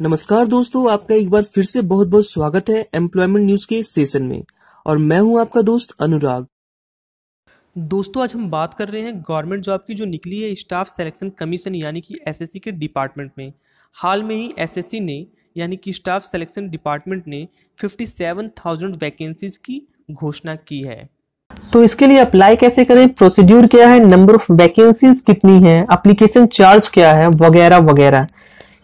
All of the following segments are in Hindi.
नमस्कार दोस्तों आपका एक बार फिर से बहुत बहुत स्वागत है एम्प्लॉयमेंट न्यूज के सेशन में और मैं हूं आपका दोस्त अनुराग दोस्तों आज हम बात कर रहे हैं गवर्नमेंट जॉब की जो निकली है स्टाफ सिलेक्शन कमीशन यानी कि एसएससी के डिपार्टमेंट में हाल में ही एसएससी ने यानी कि स्टाफ सेलेक्शन डिपार्टमेंट ने फिफ्टी वैकेंसीज की घोषणा की है तो इसके लिए अप्लाई कैसे करें प्रोसीड्यूर क्या है नंबर ऑफ वैकेंसीज कितनी है अप्लीकेशन चार्ज क्या है वगैरह वगैरह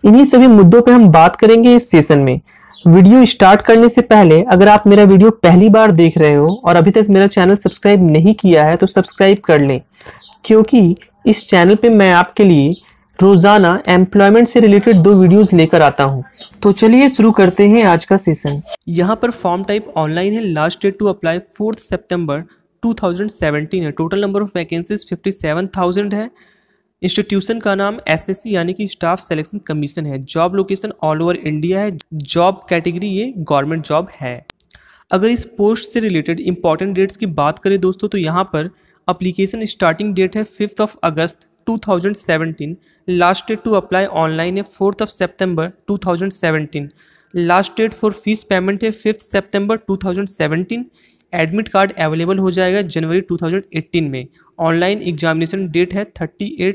इन्हीं सभी मुद्दों पर हम बात करेंगे इस सेशन में वीडियो स्टार्ट करने से पहले अगर आप मेरा वीडियो पहली बार देख रहे हो और अभी तक मेरा चैनल सब्सक्राइब नहीं किया है तो सब्सक्राइब कर लें क्योंकि इस चैनल पे मैं आपके लिए रोजाना एम्प्लॉयमेंट से रिलेटेड दो वीडियोस लेकर आता हूं। तो चलिए शुरू करते हैं आज का सेशन यहां पर फॉर्म टाइप ऑनलाइन है last date to apply fourth September two है total number of vacancies fifty है इंस्टीट्यूशन का नाम एसएससी यानी कि स्टाफ सिलेक्शन कमीशन है job location all over India है जॉब कैटेगरी ये गवर्नमेंट जॉब है अगर इस पोस्ट से रिलेटेड इंपॉर्टेंट डेट्स की बात करें दोस्तों तो यहाँ पर अप्लीकेशन स्टार्टिंग डेट है fifth of August 2017 last date to apply online है fourth of September 2017 last date for fees payment है fifth September 2017 admit card available हो जाएगा जनवरी 2018 में ऑनलाइन एग्जामिनेशन डेट है thirty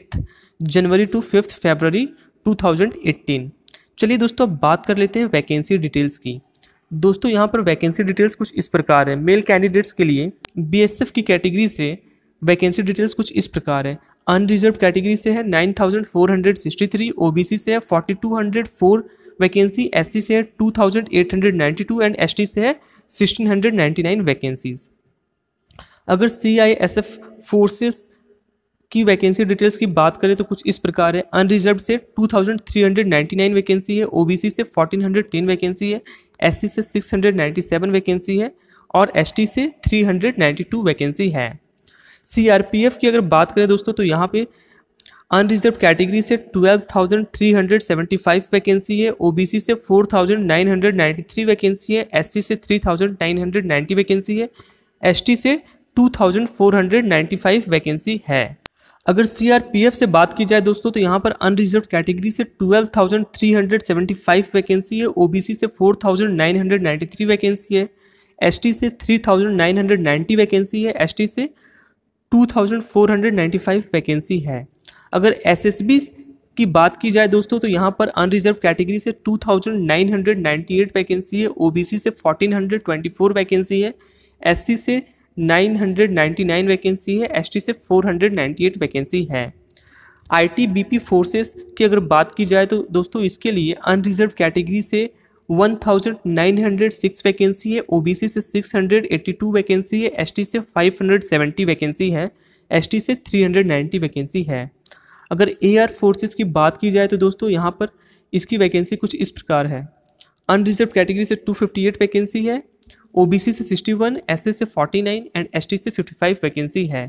January to fifth February 2018 चलिए दोस्तों बात कर लेते हैं वैकेंसी डिटेल्स की दोस्तों यहाँ पर वैकेंसी डिटेल्स कुछ इस प्रकार है मेल कैंडिडेट्स के लिए बीएसएफ की कैटेगरी से वैकेंसी डिटेल्स कुछ इस प्रकार है अनरिजर्व कैटेगरी से है 9463 ओबीसी से है फोर वैकेंसी टी से है 2892 एंड एसटी से है 1699 वैकेंसीज अगर C I S F forces की वैकेंसी डिटेल्स की बात करें तो कुछ इस प्रकार है अनरिजर्व से 2399 वैकेंसी है ओबीसी से 1410 वैकेंसी है सी से 697 वैकेंसी है और टी से 392 वैकेंसी है एफ की अगर बात करें दोस्तों तो यहाँ पे अनरिजर्व कैटेगरी से 12,375 वैकेंसी है ओबीसी से 4,993 वैकेंसी है एससी से 3,990 वैकेंसी है एसटी से 2,495 वैकेंसी है अगर सीआरपीएफ से बात की जाए दोस्तों तो यहाँ पर अनरिजर्व कैटेगरी से 12,375 वैकेंसी है ओबीसी से 4,993 वैकेंसी है एसटी से 3,990 वैकेंसी है एसटी से 2,495 वैकेंसी है अगर एस की बात की जाए दोस्तों तो यहाँ पर अनरिजर्व कैटेगरी से 2998 वैकेंसी है ओबीसी से 1424 वैकेंसी है एससी से 999 वैकेंसी है एसटी से 498 वैकेंसी है बीपी फोर्सेस की अगर बात की जाए तो दोस्तों इसके लिए अनरिजर्व कैटेगरी से 1906 वैकेंसी है ओबीसी से 682 वैकेंसी है एसटी से 570 वैकेंसी है एसटी से 390 वैकेंसी है अगर एयर फोर्सेस की बात की जाए तो दोस्तों यहाँ पर इसकी वैकेंसी कुछ इस प्रकार है अनरिजर्व कैटेगरी से 258 वैकेंसी है ओबीसी से 61, एस से 49 एंड टी से 55 वैकेंसी है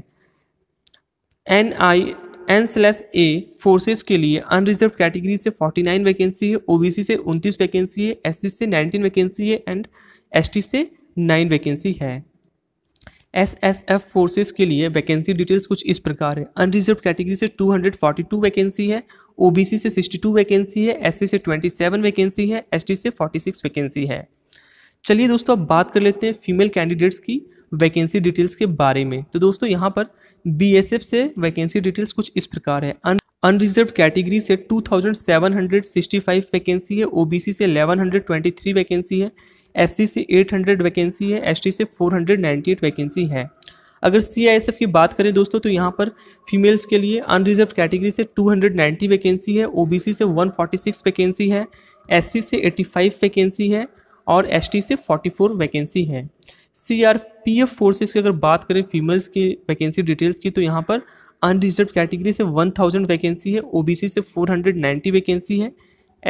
N I N slash A forces के लिए अनरिजर्व कैटेगरी से 49 वैकेंसी है ओबीसी से 29 वैकेंसी है एस से 19 वैकेंसी है एंड टी से 9 वैकेंसी है एस एस एफ फोर्सेज के लिए वैकेंसी डिटेल्स कुछ इस प्रकार है अनरिजर्व कैटेगरी से 242 वैकेंसी है ओबीसी से 62 वैकेंसी है एससी से 27 वैकेंसी है एसटी से 46 वैकेंसी है चलिए दोस्तों अब बात कर लेते हैं फीमेल कैंडिडेट्स की वैकेंसी डिटेल्स के बारे में तो दोस्तों यहाँ पर एफ से वैकेंसी डिटेल्स कुछ इस प्रकार है अनरिजर्व कैटेगरी से 2765 वैकेंसी है ओबीसी से 1123 वैकेंसी है एससी से 800 वैकेंसी है एसटी से 498 वैकेंसी है अगर सीआईएसएफ की बात करें दोस्तों तो यहाँ पर फीमेल्स के लिए अनरिजर्व कैटेगरी से 290 वैकेंसी है ओबीसी से 146 वैकेंसी है एससी से 85 वैकेंसी है और एसटी से 44 वैकेंसी है C R P F forces की अगर बात करें फीमेल्स की वैकेंसी डिटेल्स की तो यहाँ पर अनरिजर्व कैटेगरी से 1000 वैकेंसी है ओबीसी से 490 वैकेंसी है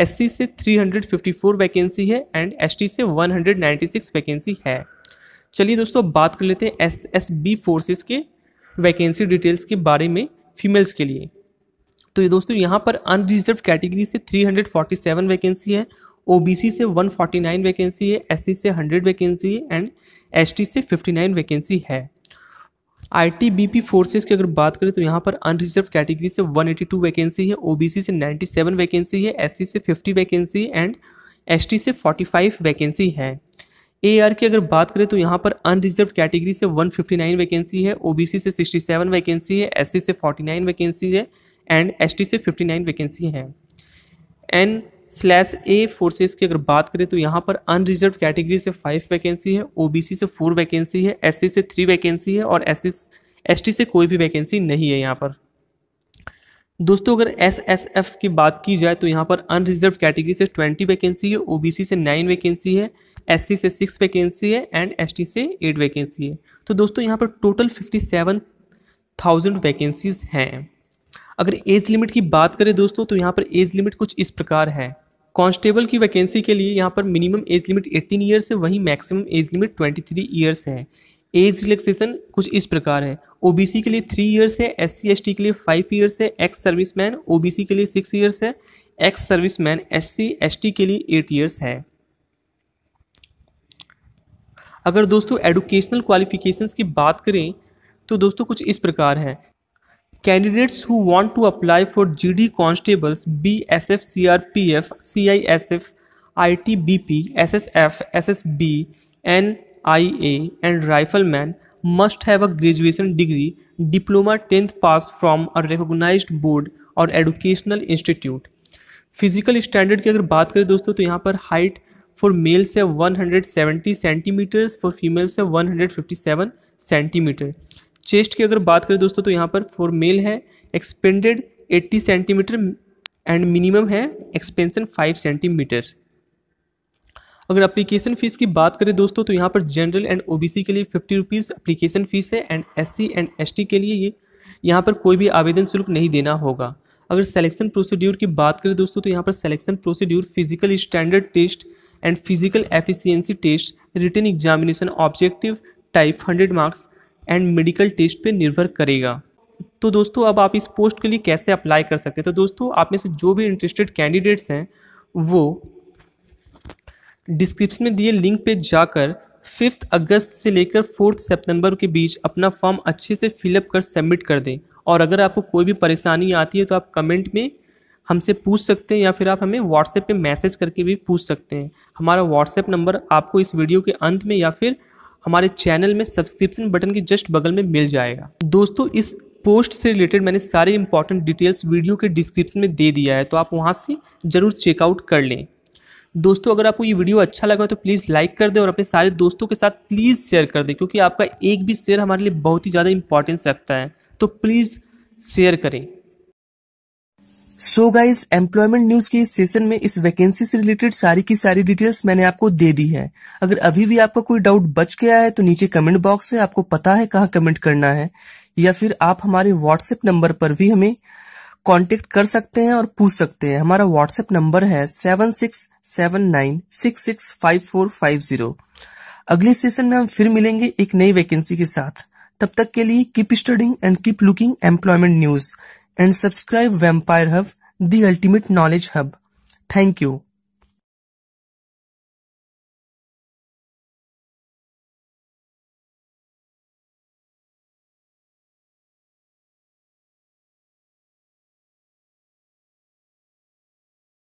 एससी से 354 वैकेंसी है एंड एसटी से 196 वैकेंसी है चलिए दोस्तों बात कर लेते हैं एस एस बी के वैकेंसी डिटेल्स के बारे में फीमेल्स के लिए तो ये दोस्तों यहाँ पर अनरिजर्व कैटेगरी से 347 वैकेंसी है ओबीसी से 149 वैकेंसी है एससी से 100 वैकेंसी है एंड एसटी से 59 वैकेंसी है आई फोर्सेस की अगर बात करें तो यहाँ पर अनरिजर्व कैटेगरी से 182 वैकेंसी है ओबीसी से 97 वैकेंसी है एससी से 50 वैकेंसी एंड एसटी से 45 वैकेंसी है एआर की अगर बात करें तो यहाँ पर अनरिजर्व कैटेगरी से 159 वैकेंसी है ओबीसी से 67 वैकेंसी है एससी से 49 वैकेंसी है एंड एसटी से 59 वैकेंसी है एन स्लैश ए फोर्सेस की अगर बात करें तो यहाँ पर अनरिजर्व कैटेगरी से फाइव वैकेंसी है ओबीसी से फोर वैकेंसी है एससी से थ्री वैकेंसी है और एस एसटी से कोई भी वैकेंसी नहीं है यहाँ पर दोस्तों अगर एस एस एफ की बात की जाए तो यहाँ पर अनरिजर्व कैटेगरी से ट्वेंटी वैकेंसी है ओ से नाइन वैकेंसी है एस से सिक्स वैकेंसी है एंड एस से एट वैकेंसी है तो दोस्तों यहाँ पर total fifty seven thousand vacancies हैं अगर एज लिमिट की बात करें दोस्तों तो यहाँ पर एज लिमिट कुछ इस प्रकार है कांस्टेबल की वैकेंसी के लिए यहाँ पर मिनिमम एज लिमिट 18 ईयर्स है वहीं मैक्सिमम एज लिमिट 23 ईयर्स है एज रिलैक्सेशन कुछ इस प्रकार है ओबीसी के लिए थ्री ईयर्स है एस सी के लिए फाइव ईयर्स है एक्स सर्विस मैन ओबीसी के लिए सिक्स ईयर्स है ex service man S C के लिए एट ईयर्स है अगर दोस्तों एडुकेशनल क्वालिफिकेशन की बात करें तो दोस्तों कुछ इस प्रकार है candidates who want to apply for GD constables BSF CRPF CISF B SSF SSB NIA and rifleman must have a graduation degree diploma tenth pass from a recognise board और एडुकेशनल इंस्टीट्यूट फिजिकल स्टैंडर्ड की अगर बात करें दोस्तों तो यहाँ पर हाइट फॉर मेल से 170 सेंटीमीटर्स फॉर फीमेल से 157 सेंटीमीटर चेस्ट की अगर बात करें दोस्तों तो यहाँ पर फॉर मेल है एक्सपेंडेड 80 सेंटीमीटर एंड मिनिमम है एक्सपेंशन 5 सेंटीमीटर अगर अप्लीकेशन फ़ीस की बात करें दोस्तों तो यहाँ पर जनरल एंड ओ के लिए फिफ्टी रुपीज़ अप्लीकेशन फ़ीस है एंड सी एंड टी के लिए ये यहाँ पर कोई भी आवेदन शुल्क नहीं देना होगा अगर सिलेक्शन प्रोसीड्यूर की बात करें दोस्तों तो यहाँ पर selection procedure physical standard test and physical efficiency test written examination objective type hundred marks and medical test पे निर्भर करेगा तो दोस्तों अब आप इस पोस्ट के लिए कैसे अप्लाई कर सकते हैं तो दोस्तों आप में से जो भी इंटरेस्टेड कैंडिडेट्स हैं वो डिस्क्रिप्शन में दिए लिंक पे जाकर फिफ्थ अगस्त से लेकर फोर्थ सितंबर के बीच अपना फॉर्म अच्छे से फिलअप कर सबमिट कर दें और अगर आपको कोई भी परेशानी आती है तो आप कमेंट में हमसे पूछ सकते हैं या फिर आप हमें व्हाट्सएप पे मैसेज करके भी पूछ सकते हैं हमारा व्हाट्सएप नंबर आपको इस वीडियो के अंत में या फिर हमारे चैनल में सब्सक्रिप्शन बटन के जस्ट बगल में मिल जाएगा दोस्तों इस पोस्ट से रिलेटेड मैंने सारे इंपॉर्टेंट डिटेल्स वीडियो के डिस्क्रिप्शन में दे दिया है तो आप वहाँ से ज़रूर चेकआउट कर लें दोस्तों अगर आपको ये वीडियो अच्छा लगा तो प्लीज़ लाइक कर दें और अपने सारे दोस्तों के साथ प्लीज़ शेयर कर दें क्योंकि आपका एक भी शेयर हमारे लिए बहुत ही ज़्यादा इंपॉर्टेंस रखता है तो प्लीज़ शेयर करें सो गाइज एम्प्लॉयमेंट न्यूज के इस सेशन में इस वैकेंसी से रिलेटेड सारी की सारी डिटेल्स मैंने आपको दे दी है अगर अभी भी आपका कोई डाउट बच गया है तो नीचे कमेंट बॉक्स है आपको पता है कहाँ कमेंट करना है या फिर आप हमारे व्हाट्सएप नंबर पर भी हमें कांटेक्ट कर सकते हैं और पूछ सकते हैं हमारा व्हाट्सएप नंबर है seven six seven nine six six five four five zero अगले सेशन में हम फिर मिलेंगे एक नई वैकेंसी के साथ तब तक के लिए keep studying and keep looking employment news and subscribe Vampire Hub, the ultimate knowledge hub. Thank you.